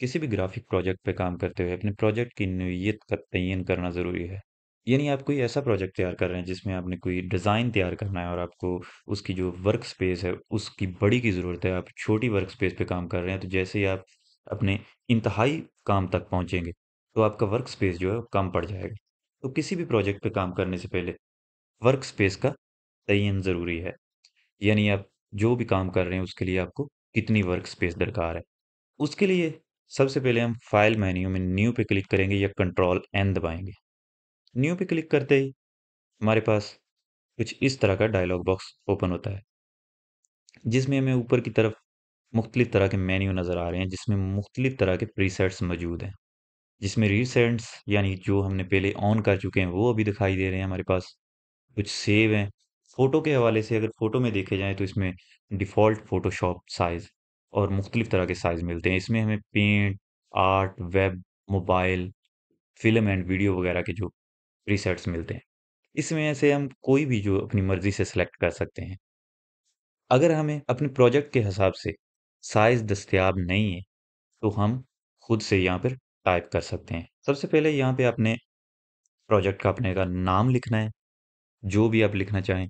किसी भी graphic project पे काम करते हुए अपने प्रोजेक्ट की नोयत का तयन करना ज़रूरी है। यानी आप कोई ऐसा प्रोजेक्ट तैयार कर रहे हैं जिसमें आपने कोई डिज़ाइन तैयार करना है और आपको उसकी जो वर्क स्पेस है उसकी बड़ी की ज़रूरत है। आप छोटी वर्क स्पेस पर काम कर रहे हैं तो जैसे ही आप अपने इंतहाई काम तक पहुँचेंगे, तो आपका वर्क स्पेस जो है कम पड़ जाएगा। तो किसी भी प्रोजेक्ट पर काम करने से पहले वर्क स्पेस का तयन ज़रूरी है। यानी आप जो भी काम कर रहे हैं उसके लिए आपको कितनी वर्क स्पेस दरकार है। उसके लिए सबसे पहले हम फाइल मेन्यू में न्यू पे क्लिक करेंगे या कंट्रोल एन दबाएंगे न्यू पे क्लिक करते ही हमारे पास कुछ इस तरह का डायलॉग बॉक्स ओपन होता है जिसमें हमें ऊपर की तरफ मुख्तलिफ तरह के मेन्यू नज़र आ रहे हैं जिसमें मुख्तलिफ तरह के प्रीसेट्स मौजूद हैं जिसमें रीसेंट्स यानी जो हमने पहले ऑन कर चुके हैं वो अभी दिखाई दे रहे हैं हमारे पास कुछ सेव हैं फ़ोटो के हवाले से अगर फ़ोटो में देखे जाएँ तो इसमें डिफ़ॉल्ट फ़ोटोशॉप साइज़ और मुख्तलिफ़ तरह के साइज़ मिलते हैं इसमें हमें paint art web mobile film and video वगैरह के जो प्रीसेट्स मिलते हैं इसमें से हम कोई भी जो अपनी मर्ज़ी से सेलेक्ट कर सकते हैं अगर हमें अपने प्रोजेक्ट के हिसाब से साइज़ दस्तियाब नहीं है तो हम खुद से यहाँ पर टाइप कर सकते हैं सबसे पहले यहाँ पे आपने प्रोजेक्ट का अपने का नाम लिखना है जो भी आप लिखना चाहें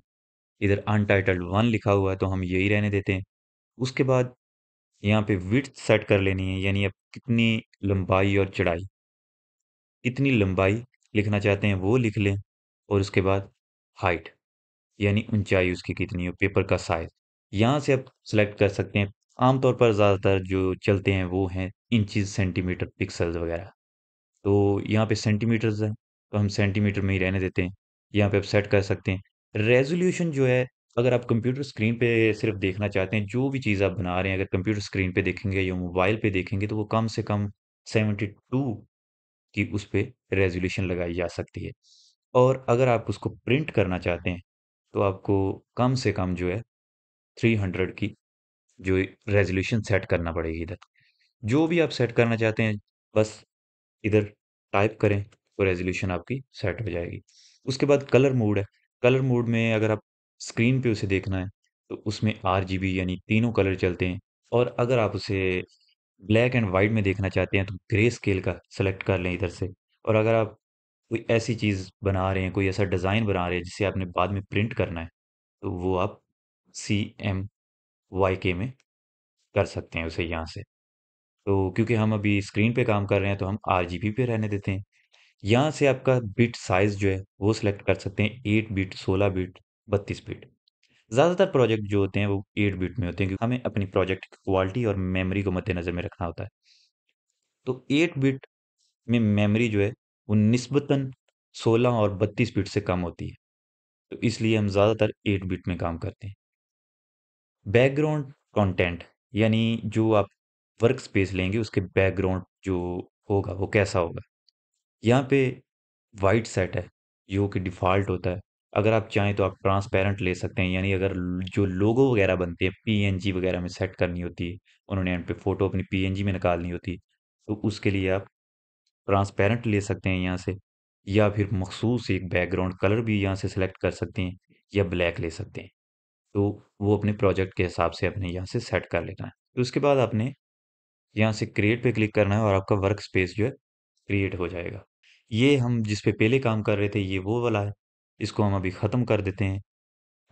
इधर अनटाइटल्ड वन लिखा हुआ है तो हम यही रहने देते हैं उसके बाद यहाँ पे विथ सेट कर लेनी है यानी आप कितनी लंबाई और चढ़ाई कितनी लंबाई लिखना चाहते हैं वो लिख लें और उसके बाद हाइट यानी ऊंचाई उसकी कितनी हो पेपर का साइज यहाँ से आप सेलेक्ट कर सकते हैं आमतौर पर ज़्यादातर जो चलते हैं वो हैं इंचज सेंटीमीटर पिक्सल्स वगैरह तो यहाँ पे सेंटीमीटर्स हैं तो हम सेंटीमीटर में ही रहने देते हैं यहाँ पे आप सेट कर सकते हैं रेजोल्यूशन जो है अगर आप कंप्यूटर स्क्रीन पे सिर्फ देखना चाहते हैं जो भी चीज़ आप बना रहे हैं अगर कंप्यूटर स्क्रीन पे देखेंगे या मोबाइल पे देखेंगे तो वो कम से कम सेवेंटी टू की उस पर रेजोल्यूशन लगाई जा सकती है और अगर आप उसको प्रिंट करना चाहते हैं तो आपको कम से कम जो है थ्री हंड्रेड की जो रेजोल्यूशन सेट करना पड़ेगी इधर जो भी आप सेट करना चाहते हैं बस इधर टाइप करें तो रेजोल्यूशन आपकी सेट हो जाएगी उसके बाद कलर मोड है कलर मोड में अगर आप स्क्रीन पे उसे देखना है तो उसमें आर यानी तीनों कलर चलते हैं और अगर आप उसे ब्लैक एंड वाइट में देखना चाहते हैं तो ग्रे स्केल का सेलेक्ट कर लें इधर से और अगर आप कोई ऐसी चीज़ बना रहे हैं कोई ऐसा डिज़ाइन बना रहे हैं जिसे आपने बाद में प्रिंट करना है तो वो आप सी एम वाई के में कर सकते हैं उसे यहाँ से तो क्योंकि हम अभी स्क्रीन पे काम कर रहे हैं तो हम आर जी बी पे रहने देते हैं यहाँ से आपका बिट साइज़ जो है वो सिलेक्ट कर सकते हैं एट बिट सोलह बिट बत्तीस बिट ज़्यादातर प्रोजेक्ट जो होते हैं वो एट बीट में होते हैं क्योंकि हमें अपनी प्रोजेक्ट की क्वालिटी और मेमोरी को मद्देनज़र में रखना होता है तो एट बीट में मेमोरी जो है वो नस्बता सोलह और बत्तीस बिट से कम होती है तो इसलिए हम ज़्यादातर एट बीट में काम करते हैं बैकग्राउंड कंटेंट यानी जो आप वर्क स्पेस लेंगे उसके बैकग्राउंड जो होगा वो कैसा होगा यहाँ पे वाइट सेट है जो कि डिफ़ॉल्ट होता है अगर आप चाहें तो आप ट्रांसपेरेंट ले सकते हैं यानी अगर जो लोगो वगैरह बनते हैं पीएनजी वगैरह में सेट करनी होती है उन्होंने एंड पे फ़ोटो अपनी पीएनजी में निकालनी होती है तो उसके लिए आप ट्रांसपेरेंट ले सकते हैं यहाँ से या फिर मखसूस एक बैकग्राउंड कलर भी यहाँ से सेलेक्ट कर सकते हैं या ब्लैक ले सकते हैं तो वो अपने प्रोजेक्ट के हिसाब से अपने यहाँ से सेट कर लेना है तो उसके बाद आपने यहाँ से क्रिएट पे क्लिक करना है और आपका वर्क स्पेस जो है क्रिएट हो जाएगा ये हम जिस पे पहले काम कर रहे थे ये वो वाला है इसको हम अभी ख़त्म कर देते हैं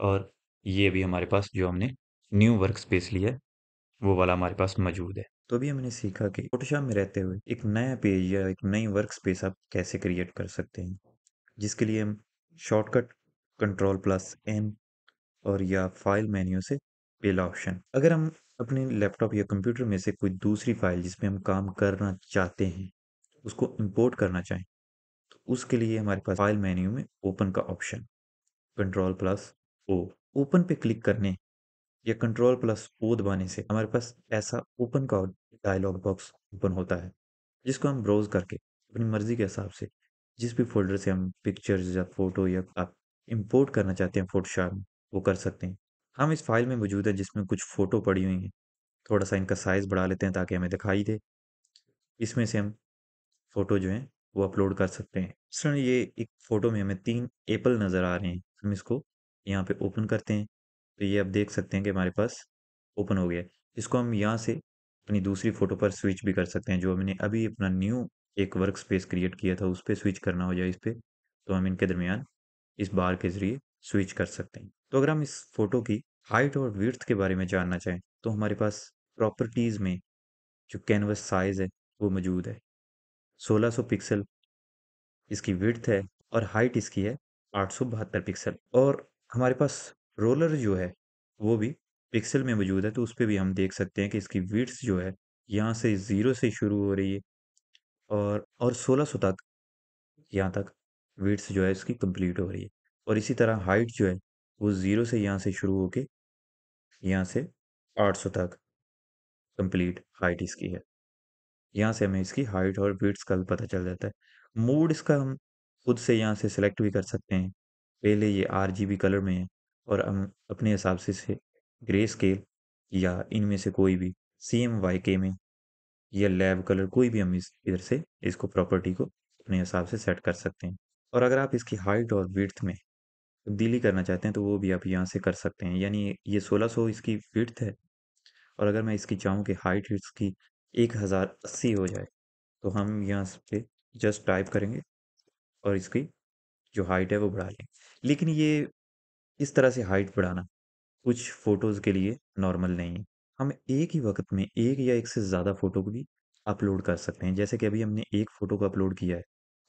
और ये अभी हमारे पास जो हमने न्यू वर्क स्पेस लिया है वो वाला हमारे पास मौजूद है तो अभी हमने सीखा कि फोटोशॉप में रहते हुए एक नया पेज या एक नई वर्क स्पेस आप कैसे क्रिएट कर सकते हैं जिसके लिए हम शॉर्टकट कंट्रोल प्लस एन और या फाइल मेन्यू से पहला ऑप्शन अगर हम अपने लैपटॉप या कंप्यूटर में से कोई दूसरी फाइल जिसमें हम काम करना चाहते हैं उसको इम्पोर्ट करना चाहें उसके लिए हमारे पास फाइल मेन्यू में ओपन का option control plus O open पे क्लिक करने या कंट्रोल प्लस ओ दबाने से हमारे पास ऐसा ओपन का डायलॉग बॉक्स ओपन होता है जिसको हम ब्राउज करके अपनी मर्ज़ी के हिसाब से जिस भी फोल्डर से हम पिक्चर्स या फ़ोटो या आप इम्पोर्ट करना चाहते हैं फोटोशॉप में वो कर सकते हैं हम इस फाइल में मौजूद हैं जिसमें कुछ फ़ोटो पड़ी हुई हैं थोड़ा सा इनका साइज़ बढ़ा लेते हैं ताकि हमें दिखाई दे इसमें से हम फ़ोटो जो हैं वो अपलोड कर सकते हैं सर ये एक फ़ोटो में हमें तीन एप्पल नज़र आ रहे हैं हम इसको यहाँ पे ओपन करते हैं तो ये आप देख सकते हैं कि हमारे पास ओपन हो गया है इसको हम यहाँ से अपनी दूसरी फ़ोटो पर स्विच भी कर सकते हैं जो हमने अभी अपना न्यू एक वर्क स्पेस क्रिएट किया था उस पर स्विच करना हो जाए इस पर तो हम इनके दरमियान इस बार के ज़रिए स्विच कर सकते हैं तो अगर हम इस फ़ोटो की हाइट और विर्थ के बारे में जानना चाहें तो हमारे पास प्रॉपर्टीज़ में जो कैनवस साइज़ है वो मौजूद है 1600 पिक्सल इसकी विड्थ है और हाइट इसकी है आठ पिक्सल और हमारे पास रोलर जो है वो भी पिक्सल में मौजूद है तो उस पर भी हम देख सकते हैं कि इसकी विड्थ जो है यहाँ से ज़ीरो से शुरू हो रही है और और 1600 तक यहाँ तक विड्थ जो है इसकी कंप्लीट हो रही है और इसी तरह हाइट जो है वो ज़ीरो से यहाँ से शुरू होके यहाँ से 800 तक कंप्लीट हाइट इसकी है यहाँ से हमें इसकी हाइट और वीट्स का भी पता चल जाता है मूड इसका हम खुद से यहाँ से सेलेक्ट भी कर सकते हैं पहले ये आर कलर में है और हम अपने हिसाब से इसे ग्रे स्केल या इनमें से कोई भी सी एम वाई के में या लैब कलर कोई भी हम इस इधर से इसको प्रॉपर्टी को अपने हिसाब से सेट कर सकते हैं और अगर आप इसकी हाइट और विड्थ में तब्दीली करना चाहते हैं तो वो भी आप यहाँ से कर सकते हैं यानी ये 1600 इसकी विड्थ है और अगर मैं इसकी चाहूँ कि हाइट इसकी एक हज़ार अस्सी हो जाए तो हम यहाँ पे जस्ट टाइप करेंगे और इसकी जो हाइट है वो बढ़ा लेंगे लेकिन ये इस तरह से हाइट बढ़ाना कुछ फ़ोटोज़ के लिए नॉर्मल नहीं है हम एक ही वक्त में एक या एक से ज़्यादा फ़ोटो को भी अपलोड कर सकते हैं जैसे कि अभी हमने एक फ़ोटो को अपलोड किया है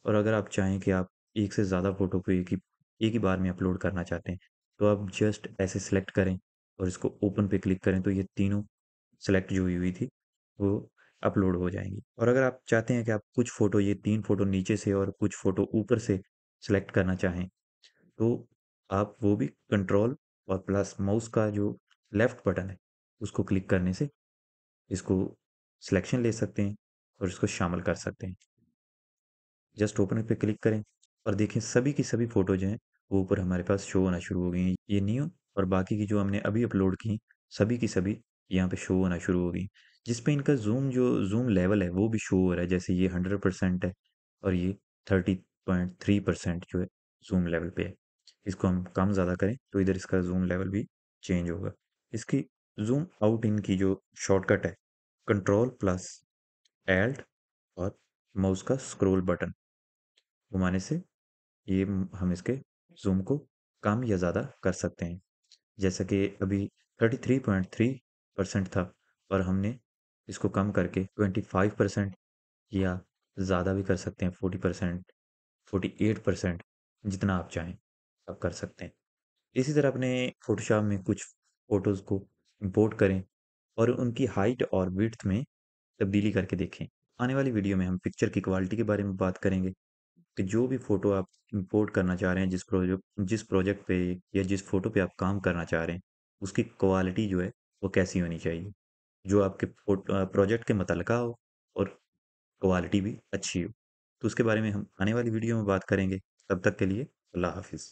और अगर आप चाहें कि आप एक से ज़्यादा फ़ोटो को एक ही एक ही बार में अपलोड करना चाहते हैं तो आप जस्ट ऐसे सेलेक्ट करें और इसको ओपन पे क्लिक करें तो ये तीनों सेलेक्ट जो हुई हुई थी वो अपलोड हो जाएंगी और अगर आप चाहते हैं कि आप कुछ फ़ोटो ये तीन फ़ोटो नीचे से और कुछ फ़ोटो ऊपर से सिलेक्ट करना चाहें तो आप वो भी कंट्रोल और प्लस माउस का जो लेफ़्ट बटन है उसको क्लिक करने से इसको सिलेक्शन ले सकते हैं और इसको शामिल कर सकते हैं जस्ट ओपन पे क्लिक करें और देखें सभी की सभी फ़ोटो जो हैं वो ऊपर हमारे पास शो होना शुरू हो गई हैं ये न्यू और बाकी की जो हमने अभी अपलोड की सभी की सभी यहाँ पे शो होना शुरू हो गई जिस पे इनका जूम जो जूम लेवल है वो भी शो हो रहा है जैसे ये हंड्रेड परसेंट है और ये थर्टी पॉइंट थ्री परसेंट जो है जूम लेवल पे है इसको हम कम ज़्यादा करें तो इधर इसका जूम लेवल भी चेंज होगा इसकी जूम आउट इन की जो शॉर्टकट है कंट्रोल प्लस एल्ट और माउस का स्क्रोल बटन घुमाने से ये हम इसके जूम को कम या ज़्यादा कर सकते हैं जैसा कि अभी thirty three point three percent था और हमने इसको कम करके ट्वेंटी फाइव परसेंट या ज़्यादा भी कर सकते हैं forty percent forty eight percent जितना आप चाहें आप कर सकते हैं इसी तरह अपने फोटोशॉप में कुछ फ़ोटोज़ को इम्पोर्ट करें और उनकी हाइट और विथ में तब्दीली करके देखें आने वाली वीडियो में हम पिक्चर की क्वालिटी के बारे में बात करेंगे कि जो भी फ़ोटो आप इंपोर्ट करना चाह रहे हैं जिस प्रोजेक्ट जिस प्रोजेक्ट पे या जिस फ़ोटो पे आप काम करना चाह रहे हैं उसकी क्वालिटी जो है वो कैसी होनी चाहिए जो आपके प्रोजेक्ट के मुतलका हो और क्वालिटी भी अच्छी हो तो उसके बारे में हम आने वाली वीडियो में बात करेंगे तब तक के लिए अल्लाह हाफिज़